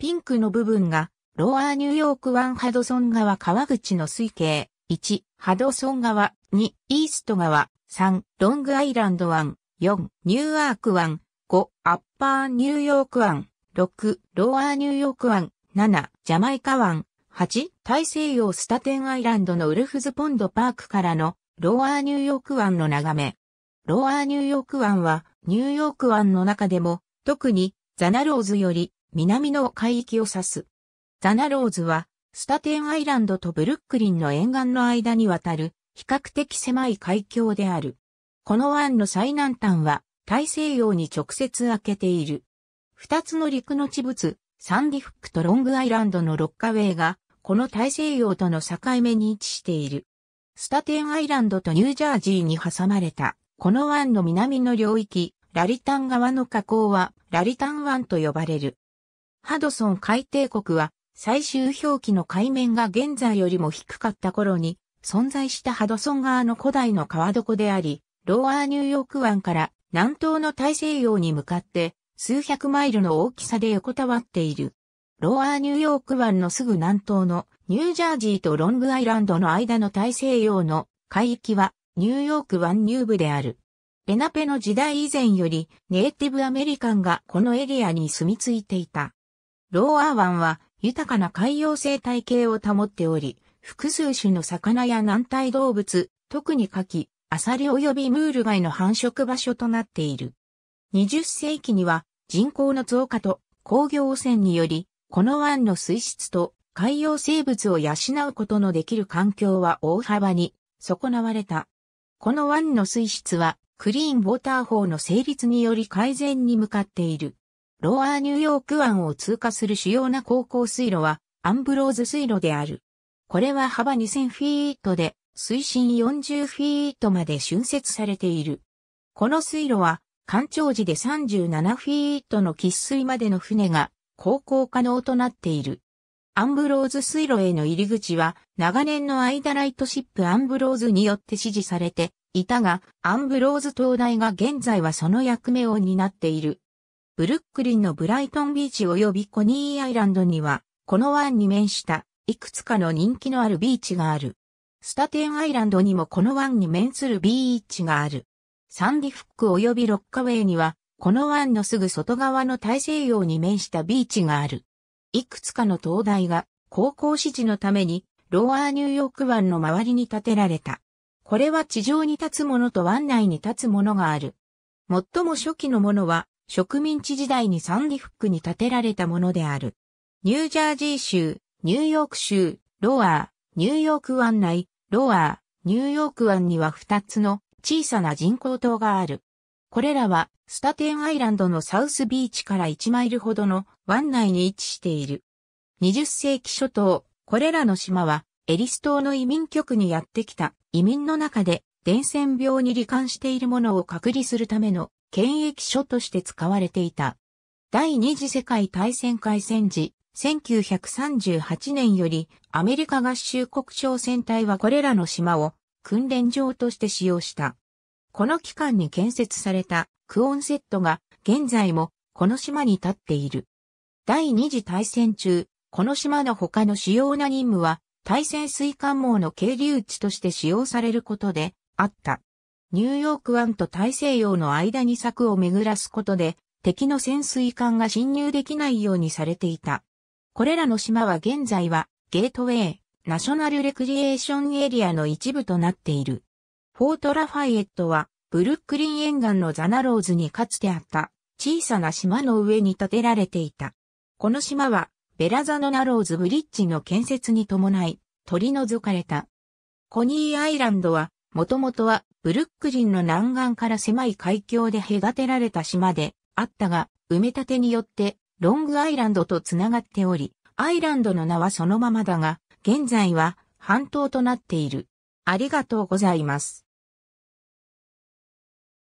ピンクの部分が、ロアーニューヨーク湾ハドソン川川口の水系、1、ハドソン川、2、イースト川、3、ロングアイランド湾、4、ニューアーク湾、5、アッパーニューヨーク湾、6、ロアーニューヨーク湾、7、ジャマイカ湾、8、大西洋スタテンアイランドのウルフズポンドパークからの、ロアーニューヨーク湾の眺め。ロアーニューヨーク湾は、ニューヨーク湾の中でも、特に、ザナローズより南の海域を指す。ザナローズは、スタテンアイランドとブルックリンの沿岸の間にわたる、比較的狭い海峡である。この湾の最南端は、大西洋に直接開けている。二つの陸の地物、サンディフックとロングアイランドのロッカウェイが、この大西洋との境目に位置している。スタテンアイランドとニュージャージーに挟まれた、この湾の南の領域、ラリタン川の河口は、ラリタン湾と呼ばれる。ハドソン海底国は最終表記の海面が現在よりも低かった頃に存在したハドソン側の古代の川床であり、ローアーニューヨーク湾から南東の大西洋に向かって数百マイルの大きさで横たわっている。ローアーニューヨーク湾のすぐ南東のニュージャージーとロングアイランドの間の大西洋の海域はニューヨーク湾入部である。ペナペの時代以前よりネイティブアメリカンがこのエリアに住み着いていた。ローアー湾は豊かな海洋生態系を保っており、複数種の魚や軟体動物、特にカキ、アサリ及びムール貝の繁殖場所となっている。20世紀には人口の増加と工業汚染により、この湾の水質と海洋生物を養うことのできる環境は大幅に損なわれた。この湾の水質はクリーンウォーター法の成立により改善に向かっている。ロアーニューヨーク湾を通過する主要な航行水路はアンブローズ水路である。これは幅2000フィートで水深40フィートまで浚渫されている。この水路は干潮時で37フィートの喫水までの船が航行可能となっている。アンブローズ水路への入り口は長年の間ライトシップアンブローズによって支持されていたが、アンブローズ灯台が現在はその役目を担っている。ブルックリンのブライトンビーチ及びコニーアイランドには、この湾に面した、いくつかの人気のあるビーチがある。スタテンアイランドにもこの湾に面するビーチがある。サンディフック及びロッカウェイには、この湾のすぐ外側の大西洋に面したビーチがある。いくつかの灯台が、高校指示のために、ローアーニューヨーク湾の周りに建てられた。これは地上に立つものと湾内に立つものがある。最も初期のものは植民地時代にサンディフックに建てられたものである。ニュージャージー州、ニューヨーク州、ロアー、ニューヨーク湾内、ロアー、ニューヨーク湾には2つの小さな人工島がある。これらはスタテンアイランドのサウスビーチから1マイルほどの湾内に位置している。20世紀初頭、これらの島はエリス島の移民局にやってきた移民の中で伝染病に罹患しているものを隔離するための検疫所として使われていた。第二次世界大戦開戦時、1938年よりアメリカ合衆国商船隊はこれらの島を訓練場として使用した。この期間に建設されたクオンセットが現在もこの島に立っている。第二次大戦中、この島の他の主要な任務は対潜水艦網の係留地として使用されることであった。ニューヨーク湾と大西洋の間に柵を巡らすことで、敵の潜水艦が侵入できないようにされていた。これらの島は現在はゲートウェイ、ナショナルレクリエーションエリアの一部となっている。フォートラファイエットはブルックリン沿岸のザナローズにかつてあった小さな島の上に建てられていた。この島はベラザノナローズブリッジの建設に伴い取り除かれた。コニーアイランドはもともとはブルックリンの南岸から狭い海峡で隔てられた島であったが、埋め立てによってロングアイランドと繋がっており、アイランドの名はそのままだが、現在は半島となっている。ありがとうございます。